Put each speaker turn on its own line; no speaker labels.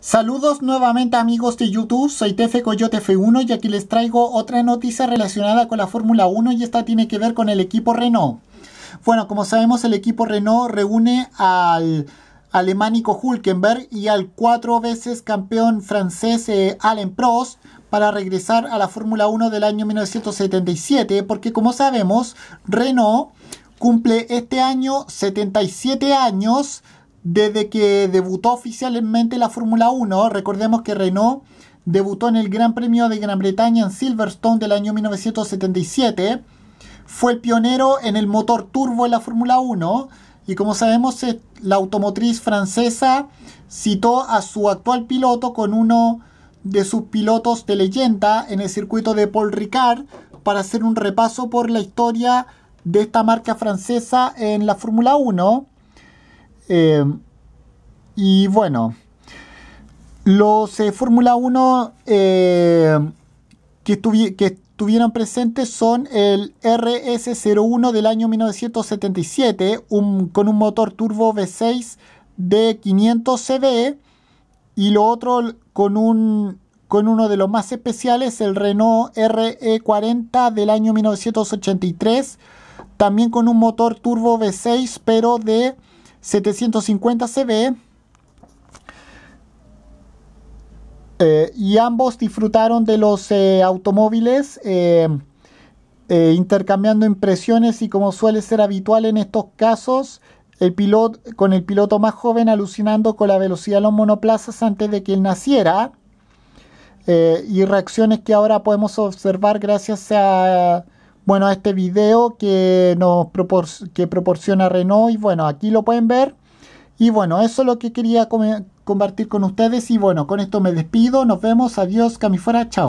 Saludos nuevamente amigos de YouTube, soy Tefe Coyote F1 y aquí les traigo otra noticia relacionada con la Fórmula 1 y esta tiene que ver con el equipo Renault. Bueno, como sabemos el equipo Renault reúne al alemánico Hulkenberg y al cuatro veces campeón francés Allen eh, Alain Prost para regresar a la Fórmula 1 del año 1977 porque como sabemos Renault cumple este año 77 años desde que debutó oficialmente la Fórmula 1. Recordemos que Renault debutó en el Gran Premio de Gran Bretaña en Silverstone del año 1977. Fue el pionero en el motor turbo en la Fórmula 1 y como sabemos eh, la automotriz francesa citó a su actual piloto con uno de sus pilotos de leyenda en el circuito de Paul Ricard para hacer un repaso por la historia de esta marca francesa en la Fórmula 1. Eh, y bueno, los eh, Fórmula 1 eh, que, estuvieron presentes son el RS01 del año 1977 con un motor turbo V6 de 500 CV y lo otro con, un, con uno de los más especiales, el Renault e RE40 del año 1983, también con un motor turbo V6 pero de 750 CB. Eh, y ambos disfrutaron de los eh, automóviles eh, intercambiando impresiones y como suele ser habitual en estos casos, el con el piloto más joven alucinando con la velocidad de los monoplazas antes de que él naciera. y reacciones que ahora podemos observar gracias a bueno, este video que nos que proporciona Renault y bueno, aquí lo pueden ver. Y bueno, eso es lo que quería compartir con ustedes y bueno, con esto me despido, nos vemos, adiós, camifuera, chao.